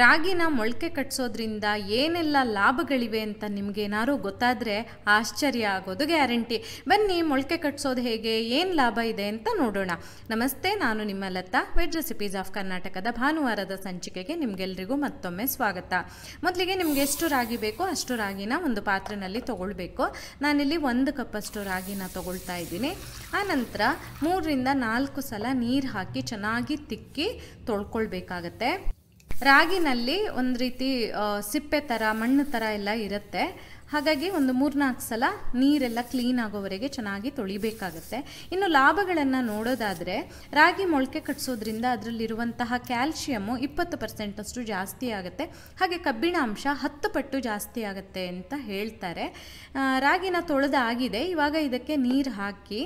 ರಾಗಿನ ಮೊಳಕೆ ಕಟ್ಸೋದ್ರಿಂದ ಏನೆಲ್ಲ ಲಾಭಗಳಿವೆ ಅಂತ ನಿಮಗೇನಾರು ಗೊತ್ತಾದರೆ ಆಶ್ಚರ್ಯ ಆಗೋದು ಗ್ಯಾರಂಟಿ ಬನ್ನಿ ಮೊಳಕೆ ಕಟ್ಸೋದು ಹೇಗೆ ಏನು ಲಾಭ ಇದೆ ಅಂತ ನೋಡೋಣ ನಮಸ್ತೆ ನಾನು ನಿಮ್ಮ ಲತಾ ವೆಜ್ ರೆಸಿಪೀಸ್ ಆಫ್ ಕರ್ನಾಟಕದ ಭಾನುವಾರದ ಸಂಚಿಕೆಗೆ ನಿಮಗೆಲ್ಲರಿಗೂ ಮತ್ತೊಮ್ಮೆ ಸ್ವಾಗತ ಮೊದಲಿಗೆ ನಿಮ್ಗೆ ಎಷ್ಟು ರಾಗಿ ಬೇಕೋ ಅಷ್ಟು ರಾಗಿನ ಒಂದು ಪಾತ್ರೆಯಲ್ಲಿ ತೊಗೊಳ್ಬೇಕು ನಾನಿಲ್ಲಿ ಒಂದು ಕಪ್ಪಷ್ಟು ರಾಗಿನ ತೊಗೊಳ್ತಾ ಇದ್ದೀನಿ ಆನಂತರ ಮೂರರಿಂದ ನಾಲ್ಕು ಸಲ ನೀರು ಹಾಕಿ ಚೆನ್ನಾಗಿ ತಿಕ್ಕಿ ತೊಳ್ಕೊಳ್ಬೇಕಾಗತ್ತೆ ರಾಗಿನಲ್ಲಿ ಒಂದು ರೀತಿ ಸಿಪ್ಪೆ ಥರ ಮಣ್ಣು ಥರ ಎಲ್ಲ ಇರುತ್ತೆ ಹಾಗಾಗಿ ಒಂದು ಮೂರ್ನಾಲ್ಕು ಸಲ ನೀರೆಲ್ಲ ಕ್ಲೀನ್ ಆಗೋವರೆಗೆ ಚೆನ್ನಾಗಿ ತೊಳಿಬೇಕಾಗತ್ತೆ ಇನ್ನು ಲಾಭಗಳನ್ನು ನೋಡೋದಾದರೆ ರಾಗಿ ಮೊಳಕೆ ಕಟ್ಸೋದ್ರಿಂದ ಅದರಲ್ಲಿರುವಂತಹ ಕ್ಯಾಲ್ಶಿಯಮ್ಮು ಇಪ್ಪತ್ತು ಪರ್ಸೆಂಟಷ್ಟು ಜಾಸ್ತಿ ಆಗುತ್ತೆ ಹಾಗೆ ಕಬ್ಬಿಣ ಅಂಶ ಹತ್ತು ಪಟ್ಟು ಜಾಸ್ತಿ ಆಗುತ್ತೆ ಅಂತ ಹೇಳ್ತಾರೆ ರಾಗಿನ ತೊಳೆದಾಗಿದೆ ಇವಾಗ ಇದಕ್ಕೆ ನೀರು ಹಾಕಿ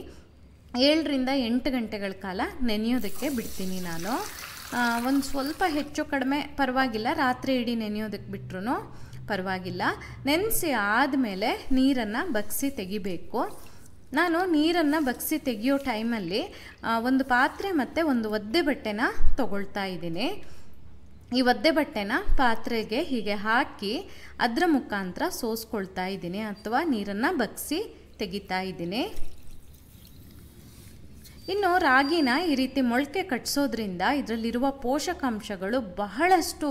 ಏಳರಿಂದ ಎಂಟು ಗಂಟೆಗಳ ಕಾಲ ನೆನೆಯೋದಕ್ಕೆ ಬಿಡ್ತೀನಿ ನಾನು ಒಂದು ಸ್ವಲ್ಪ ಹೆಚ್ಚು ಕಡಿಮೆ ಪರವಾಗಿಲ್ಲ ರಾತ್ರಿ ಇಡೀ ನೆನೆಯೋದಕ್ಕೆ ಬಿಟ್ರು ಪರವಾಗಿಲ್ಲ ನೆನೆಸಿ ಆದಮೇಲೆ ನೀರನ್ನು ಬಗ್ಸಿ ತೆಗಿಬೇಕು ನಾನು ನೀರನ್ನು ಬಗ್ಸಿ ತೆಗಿಯೋ ಟೈಮಲ್ಲಿ ಒಂದು ಪಾತ್ರೆ ಮತ್ತು ಒಂದು ಒದ್ದೆ ಬಟ್ಟೆನ ತಗೊಳ್ತಾ ಇದ್ದೀನಿ ಈ ಒದ್ದೆ ಬಟ್ಟೆನ ಪಾತ್ರೆಗೆ ಹೀಗೆ ಹಾಕಿ ಅದರ ಮುಖಾಂತರ ಸೋಸ್ಕೊಳ್ತಾ ಇದ್ದೀನಿ ಅಥವಾ ನೀರನ್ನು ಬಗ್ಸಿ ತೆಗಿತಾ ಇದ್ದೀನಿ ಇನ್ನು ರಾಗಿನ ಈ ರೀತಿ ಮೊಳಕೆ ಕಟ್ಸೋದ್ರಿಂದ ಇದರಲ್ಲಿರುವ ಪೋಷಕಾಂಶಗಳು ಬಹಳಷ್ಟು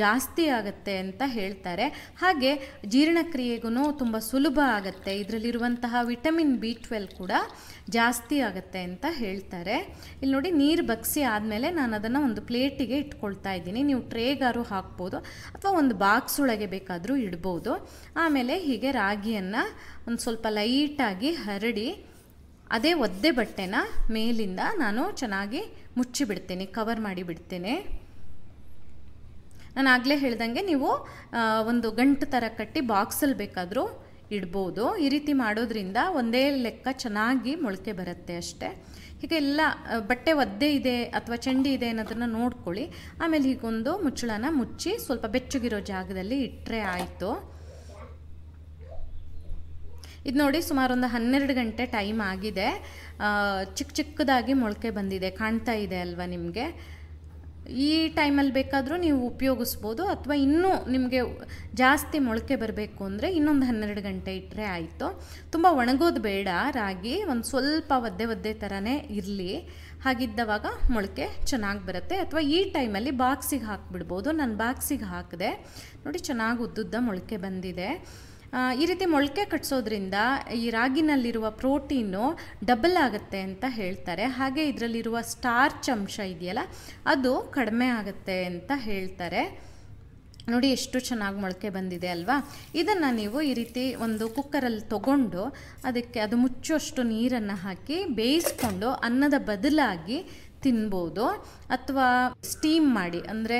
ಜಾಸ್ತಿ ಆಗುತ್ತೆ ಅಂತ ಹೇಳ್ತಾರೆ ಹಾಗೆ ಜೀರ್ಣಕ್ರಿಯೆಗೂ ತುಂಬ ಸುಲಭ ಆಗುತ್ತೆ ಇದರಲ್ಲಿರುವಂತಹ ವಿಟಮಿನ್ ಬಿ ಟ್ವೆಲ್ ಕೂಡ ಜಾಸ್ತಿ ಆಗುತ್ತೆ ಅಂತ ಹೇಳ್ತಾರೆ ಇಲ್ಲಿ ನೋಡಿ ನೀರು ಬಗ್ಸಿ ಆದಮೇಲೆ ನಾನು ಅದನ್ನು ಒಂದು ಪ್ಲೇಟಿಗೆ ಇಟ್ಕೊಳ್ತಾ ಇದ್ದೀನಿ ನೀವು ಟ್ರೇಗಾರು ಹಾಕ್ಬೋದು ಅಥವಾ ಒಂದು ಬಾಕ್ಸ್ ಒಳಗೆ ಬೇಕಾದರೂ ಇಡ್ಬೋದು ಆಮೇಲೆ ಹೀಗೆ ರಾಗಿಯನ್ನು ಒಂದು ಸ್ವಲ್ಪ ಲೈಟಾಗಿ ಹರಡಿ ಅದೇ ಒದ್ದೆ ಬಟ್ಟೆನ ಮೇಲಿಂದ ನಾನು ಚೆನ್ನಾಗಿ ಮುಚ್ಚಿಬಿಡ್ತೇನೆ ಕವರ್ ಮಾಡಿ ಬಿಡ್ತೇನೆ ನಾನು ಆಗಲೇ ಹೇಳ್ದಂಗೆ ನೀವು ಒಂದು ಗಂಟು ಥರ ಕಟ್ಟಿ ಬಾಕ್ಸಲ್ಲಿ ಬೇಕಾದರೂ ಇಡ್ಬೋದು ಈ ರೀತಿ ಮಾಡೋದ್ರಿಂದ ಒಂದೇ ಲೆಕ್ಕ ಚೆನ್ನಾಗಿ ಮೊಳಕೆ ಬರುತ್ತೆ ಅಷ್ಟೇ ಹೀಗೆ ಎಲ್ಲ ಬಟ್ಟೆ ಒದ್ದೆ ಇದೆ ಅಥವಾ ಚಂಡಿ ಇದೆ ಅನ್ನೋದನ್ನು ನೋಡ್ಕೊಳ್ಳಿ ಆಮೇಲೆ ಹೀಗೊಂದು ಮುಚ್ಚಳನ ಮುಚ್ಚಿ ಸ್ವಲ್ಪ ಬೆಚ್ಚಗಿರೋ ಜಾಗದಲ್ಲಿ ಇಟ್ಟರೆ ಆಯಿತು ಇದು ನೋಡಿ ಸುಮಾರು ಒಂದು ಹನ್ನೆರಡು ಗಂಟೆ ಟೈಮ್ ಆಗಿದೆ ಚಿಕ್ಕ ಚಿಕ್ಕದಾಗಿ ಮೊಳಕೆ ಬಂದಿದೆ ಕಾಣ್ತಾ ಇದೆ ಅಲ್ವಾ ನಿಮಗೆ ಈ ಟೈಮಲ್ಲಿ ಬೇಕಾದರೂ ನೀವು ಉಪಯೋಗಿಸ್ಬೋದು ಅಥವಾ ಇನ್ನೂ ನಿಮಗೆ ಜಾಸ್ತಿ ಮೊಳಕೆ ಬರಬೇಕು ಅಂದರೆ ಇನ್ನೊಂದು ಹನ್ನೆರಡು ಗಂಟೆ ಇಟ್ಟರೆ ಆಯಿತು ತುಂಬ ಒಣಗೋದು ಬೇಡ ರಾಗಿ ಒಂದು ಸ್ವಲ್ಪ ಒದ್ದೆ ಒದ್ದೆ ಥರನೇ ಇರಲಿ ಹಾಗಿದ್ದವಾಗ ಮೊಳಕೆ ಚೆನ್ನಾಗಿ ಬರುತ್ತೆ ಅಥವಾ ಈ ಟೈಮಲ್ಲಿ ಬಾಕ್ಸಿಗೆ ಹಾಕ್ಬಿಡ್ಬೋದು ನಾನು ಬಾಕ್ಸಿಗೆ ಹಾಕಿದೆ ನೋಡಿ ಚೆನ್ನಾಗಿ ಉದ್ದುದ್ದ ಮೊಳಕೆ ಬಂದಿದೆ ಈ ರೀತಿ ಮೊಳಕೆ ಕಟ್ಸೋದ್ರಿಂದ ಈ ರಾಗಿನಲ್ಲಿರುವ ಪ್ರೋಟೀನು ಡಬಲ್ ಆಗುತ್ತೆ ಅಂತ ಹೇಳ್ತಾರೆ ಹಾಗೆ ಇದರಲ್ಲಿರುವ ಸ್ಟಾರ್ಚ್ ಅಂಶ ಇದೆಯಲ್ಲ ಅದು ಕಡಿಮೆ ಆಗುತ್ತೆ ಅಂತ ಹೇಳ್ತಾರೆ ನೋಡಿ ಎಷ್ಟು ಚೆನ್ನಾಗಿ ಮೊಳಕೆ ಬಂದಿದೆ ಅಲ್ವಾ ಇದನ್ನು ನೀವು ಈ ರೀತಿ ಒಂದು ಕುಕ್ಕರಲ್ಲಿ ತಗೊಂಡು ಅದಕ್ಕೆ ಅದು ಮುಚ್ಚುವಷ್ಟು ನೀರನ್ನು ಹಾಕಿ ಬೇಯಿಸ್ಕೊಂಡು ಅನ್ನದ ಬದಲಾಗಿ ತಿನ್ಬೋದು ಅಥವಾ ಸ್ಟೀಮ್ ಮಾಡಿ ಅಂದರೆ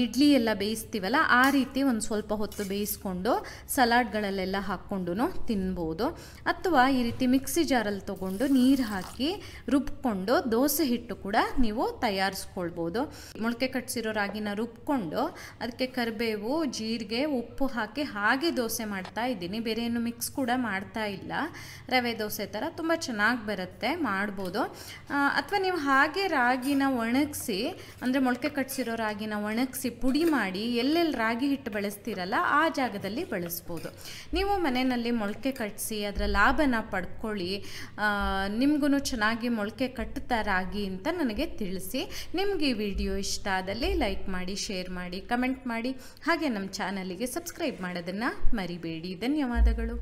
ಇಡ್ಲಿ ಎಲ್ಲ ಬೇಯಿಸ್ತೀವಲ್ಲ ಆ ರೀತಿ ಒಂದು ಸ್ವಲ್ಪ ಹೊತ್ತು ಬೇಯಿಸ್ಕೊಂಡು ಸಲಾಡ್ಗಳಲ್ಲೆಲ್ಲ ಹಾಕ್ಕೊಂಡು ತಿನ್ಬೋದು ಅಥವಾ ಈ ರೀತಿ ಮಿಕ್ಸಿ ಜಾರಲ್ಲಿ ತೊಗೊಂಡು ನೀರು ಹಾಕಿ ರುಬ್ಕೊಂಡು ದೋಸೆ ಹಿಟ್ಟು ಕೂಡ ನೀವು ತಯಾರಿಸ್ಕೊಳ್ಬೋದು ಮೊಳಕೆ ಕಟ್ಸಿರೋ ರಾಗಿನ ರುಬ್ಕೊಂಡು ಅದಕ್ಕೆ ಕರಿಬೇವು ಜೀರಿಗೆ ಉಪ್ಪು ಹಾಕಿ ಹಾಗೆ ದೋಸೆ ಮಾಡ್ತಾ ಇದ್ದೀನಿ ಬೇರೆ ಏನು ಮಿಕ್ಸ್ ಕೂಡ ಮಾಡ್ತಾ ಇಲ್ಲ ರವೆ ದೋಸೆ ಥರ ತುಂಬ ಚೆನ್ನಾಗಿ ಬರುತ್ತೆ ಮಾಡ್ಬೋದು ಅಥವಾ ನೀವು ಹಾಗೆ ಹಾಗೆ ರಾಗಿನ ಒಣಗಿಸಿ ಅಂದರೆ ಮೊಳಕೆ ಕಟ್ಸಿರೋ ರಾಗಿನ ಒಣಗಿಸಿ ಪುಡಿ ಮಾಡಿ ಎಲ್ಲೆಲ್ಲಿ ರಾಗಿ ಹಿಟ್ಟು ಬಳಸ್ತೀರಲ್ಲ ಆ ಜಾಗದಲ್ಲಿ ಬಳಸ್ಬೋದು ನೀವು ಮನೆಯಲ್ಲಿ ಮೊಳಕೆ ಕಟ್ಸಿ ಅದರ ಲಾಭನ ಪಡ್ಕೊಳ್ಳಿ ನಿಮಗೂ ಚೆನ್ನಾಗಿ ಮೊಳಕೆ ಕಟ್ಟುತ್ತಾ ರಾಗಿ ಅಂತ ನನಗೆ ತಿಳಿಸಿ ನಿಮಗೆ ಈ ವಿಡಿಯೋ ಇಷ್ಟ ಆದಲ್ಲಿ ಲೈಕ್ ಮಾಡಿ ಶೇರ್ ಮಾಡಿ ಕಮೆಂಟ್ ಮಾಡಿ ಹಾಗೆ ನಮ್ಮ ಚಾನಲಿಗೆ ಸಬ್ಸ್ಕ್ರೈಬ್ ಮಾಡೋದನ್ನು ಮರಿಬೇಡಿ ಧನ್ಯವಾದಗಳು